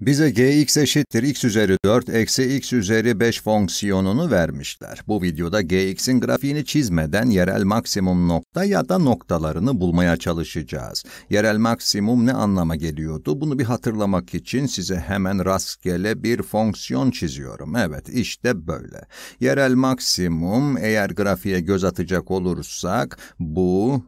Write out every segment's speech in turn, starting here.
Bize gx eşittir x üzeri 4 eksi x üzeri 5 fonksiyonunu vermişler. Bu videoda gx'in grafiğini çizmeden yerel maksimum nokta ya da noktalarını bulmaya çalışacağız. Yerel maksimum ne anlama geliyordu? Bunu bir hatırlamak için size hemen rastgele bir fonksiyon çiziyorum. Evet işte böyle. Yerel maksimum eğer grafiğe göz atacak olursak bu,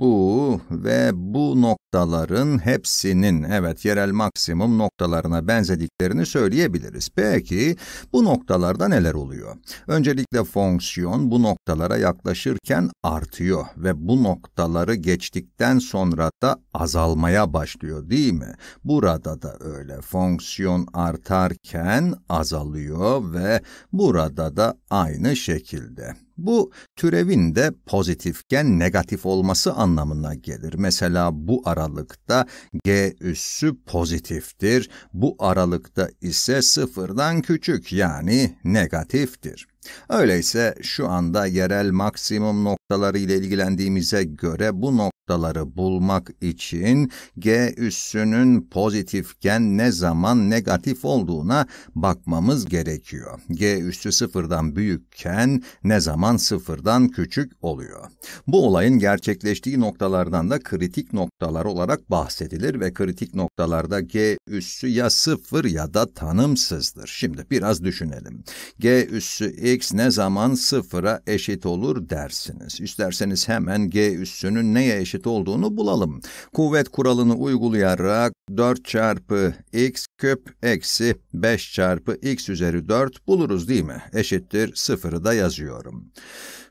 bu ve bu noktaların hepsinin evet yerel maksimum noktaları noktalarına benzediklerini söyleyebiliriz. Peki bu noktalarda neler oluyor? Öncelikle fonksiyon bu noktalara yaklaşırken artıyor ve bu noktaları geçtikten sonra da azalmaya başlıyor değil mi? Burada da öyle fonksiyon artarken azalıyor ve burada da aynı şekilde. Bu türevin de pozitifken negatif olması anlamına gelir. Mesela bu aralıkta g üssü pozitiftir, bu aralıkta ise sıfırdan küçük yani negatiftir. Öyleyse şu anda yerel maksimum noktaları ile ilgilendiğimize göre bu noktaları bulmak için G üssünün pozitifken ne zaman negatif olduğuna bakmamız gerekiyor. G üssü sıfırdan büyükken ne zaman sıfırdan küçük oluyor. Bu olayın gerçekleştiği noktalardan da kritik noktalar olarak bahsedilir ve kritik noktalarda G üssü ya sıfır ya da tanımsızdır. Şimdi biraz düşünelim. G üssü x x ne zaman sıfıra eşit olur dersiniz. İsterseniz hemen g üssünün neye eşit olduğunu bulalım. Kuvvet kuralını uygulayarak 4 çarpı x küp eksi 5 çarpı x üzeri 4 buluruz değil mi? Eşittir 0'ı da yazıyorum.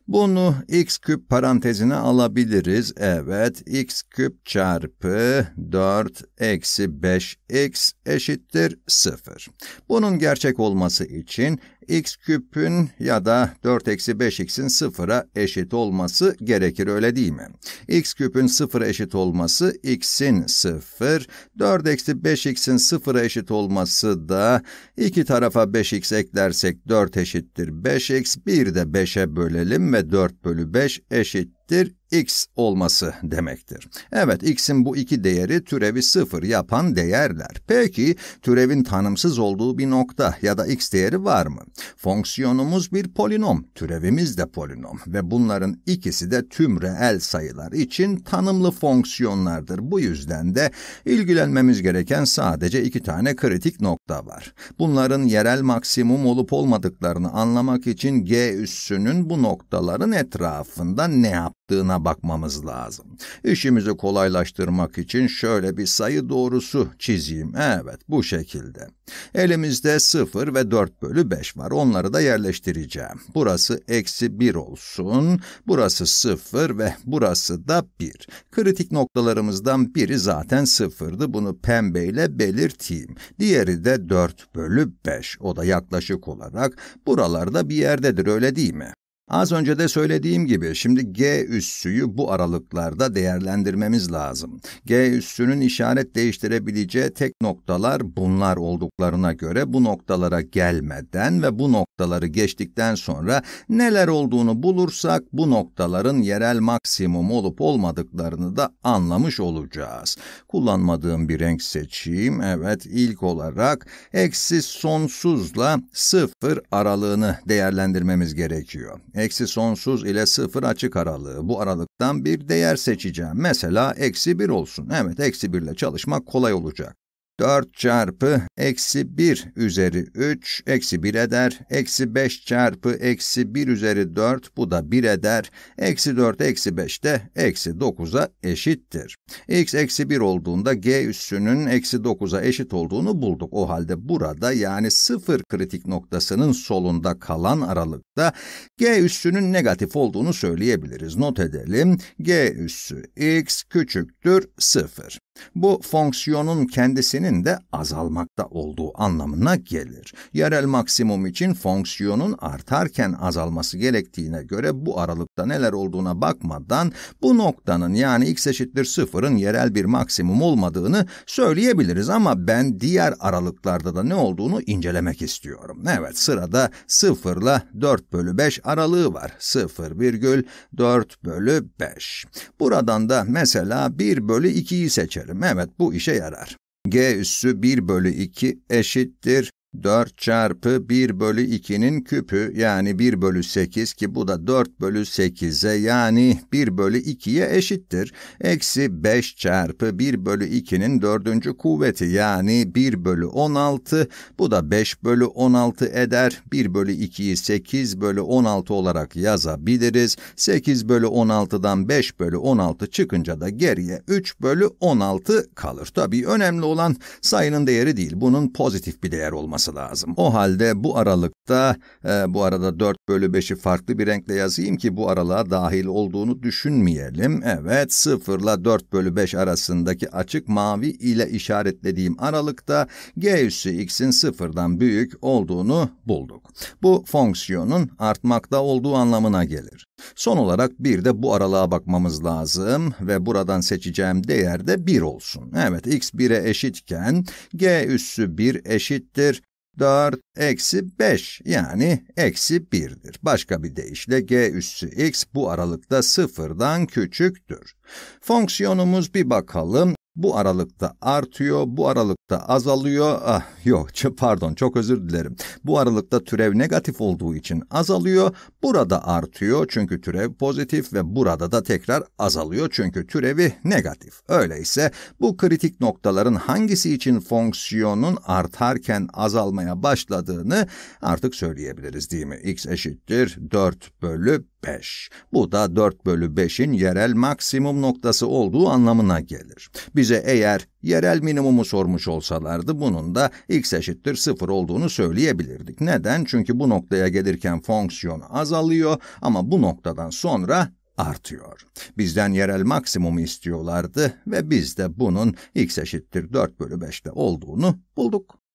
Bunu x küp parantezine alabiliriz. Evet, x küp çarpı 4 eksi 5x eşittir 0. Bunun gerçek olması için x küpün ya da 4 eksi 5x'in 0'a eşit olması gerekir öyle değil mi? x küpün 0'a eşit olması x'in 0, 4 eksi 5x'in sıfıra eşit olması da iki tarafa 5x eklersek 4 eşittir 5x. Bir de 5'e bölelim ve 4 bölü 5 eşittir eşittir x olması demektir. Evet x'in bu iki değeri türevi sıfır yapan değerler. Peki türevin tanımsız olduğu bir nokta ya da x değeri var mı? Fonksiyonumuz bir polinom, türevimiz de polinom ve bunların ikisi de tüm reel sayılar için tanımlı fonksiyonlardır. Bu yüzden de ilgilenmemiz gereken sadece iki tane kritik nokta var. Bunların yerel maksimum olup olmadıklarını anlamak için g üssünün bu noktaların etrafında ne yap çıktığına bakmamız lazım. İşimizi kolaylaştırmak için şöyle bir sayı doğrusu çizeyim. Evet bu şekilde. Elimizde 0 ve 4 bölü 5 var. Onları da yerleştireceğim. Burası eksi 1 olsun. Burası 0 ve burası da 1. Kritik noktalarımızdan biri zaten 0'dı. Bunu pembeyle belirteyim. Diğeri de 4 bölü 5. O da yaklaşık olarak buralarda bir yerdedir öyle değil mi? Az önce de söylediğim gibi şimdi G üssüyü bu aralıklarda değerlendirmemiz lazım. G üssünün işaret değiştirebileceği tek noktalar bunlar olduklarına göre bu noktalara gelmeden ve bu noktaları geçtikten sonra neler olduğunu bulursak bu noktaların yerel maksimum olup olmadıklarını da anlamış olacağız. Kullanmadığım bir renk seçeyim. Evet ilk olarak eksi sonsuzla sıfır aralığını değerlendirmemiz gerekiyor. Eksi sonsuz ile sıfır açık aralığı. Bu aralıktan bir değer seçeceğim. Mesela eksi bir olsun. Evet eksi birle çalışmak kolay olacak. 4 çarpı eksi 1 üzeri 3 eksi 1 eder. Eksi 5 çarpı eksi 1 üzeri 4 bu da 1 eder. Eksi 4 eksi 5 de eksi 9'a eşittir. x eksi 1 olduğunda g üssünün eksi 9'a eşit olduğunu bulduk. O halde burada yani 0 kritik noktasının solunda kalan aralıkta g üssünün negatif olduğunu söyleyebiliriz. Not edelim. g üssü x küçüktür 0. Bu fonksiyonun kendisinin de azalmakta olduğu anlamına gelir. Yerel maksimum için fonksiyonun artarken azalması gerektiğine göre bu aralıkta neler olduğuna bakmadan bu noktanın yani x eşittir sıfırın yerel bir maksimum olmadığını söyleyebiliriz ama ben diğer aralıklarda da ne olduğunu incelemek istiyorum. Evet sırada 0 ile 4 bölü 5 aralığı var. 0 virgül 4 bölü 5. Buradan da mesela 1 bölü 2'yi seçelim diyelim. Evet bu işe yarar. G üssü 1 bölü 2 eşittir 4 çarpı 1 bölü 2'nin küpü yani 1 bölü 8 ki bu da 4 bölü 8'e yani 1 bölü 2'ye eşittir. Eksi 5 çarpı 1 bölü 2'nin dördüncü kuvveti yani 1 bölü 16 bu da 5 bölü 16 eder. 1 bölü 2'yi 8 bölü 16 olarak yazabiliriz. 8 bölü 16'dan 5 bölü 16 çıkınca da geriye 3 bölü 16 kalır. Tabii önemli olan sayının değeri değil bunun pozitif bir değer olması olması lazım. O halde bu aralıkta, e, bu arada 4 bölü 5'i farklı bir renkle yazayım ki bu aralığa dahil olduğunu düşünmeyelim. Evet, 0 ile 4 bölü 5 arasındaki açık mavi ile işaretlediğim aralıkta g üssü x'in sıfırdan büyük olduğunu bulduk. Bu fonksiyonun artmakta olduğu anlamına gelir. Son olarak bir de bu aralığa bakmamız lazım ve buradan seçeceğim değer de 1 olsun. Evet, x 1'e eşitken g üssü 1 eşittir 4 eksi 5 yani eksi 1'dir. Başka bir deyişle g üssü x bu aralıkta sıfırdan küçüktür. Fonksiyonumuz bir bakalım bu aralıkta artıyor, bu aralıkta azalıyor. Ah yok pardon çok özür dilerim. Bu aralıkta türev negatif olduğu için azalıyor. Burada artıyor çünkü türev pozitif ve burada da tekrar azalıyor çünkü türevi negatif. Öyleyse bu kritik noktaların hangisi için fonksiyonun artarken azalmaya başladığını artık söyleyebiliriz değil mi? x eşittir 4 bölü 5. Bu da 4 bölü 5'in yerel maksimum noktası olduğu anlamına gelir. Biz bize eğer yerel minimumu sormuş olsalardı bunun da x eşittir 0 olduğunu söyleyebilirdik. Neden? Çünkü bu noktaya gelirken fonksiyon azalıyor ama bu noktadan sonra artıyor. Bizden yerel maksimumu istiyorlardı ve biz de bunun x eşittir 4 bölü 5'te olduğunu bulduk.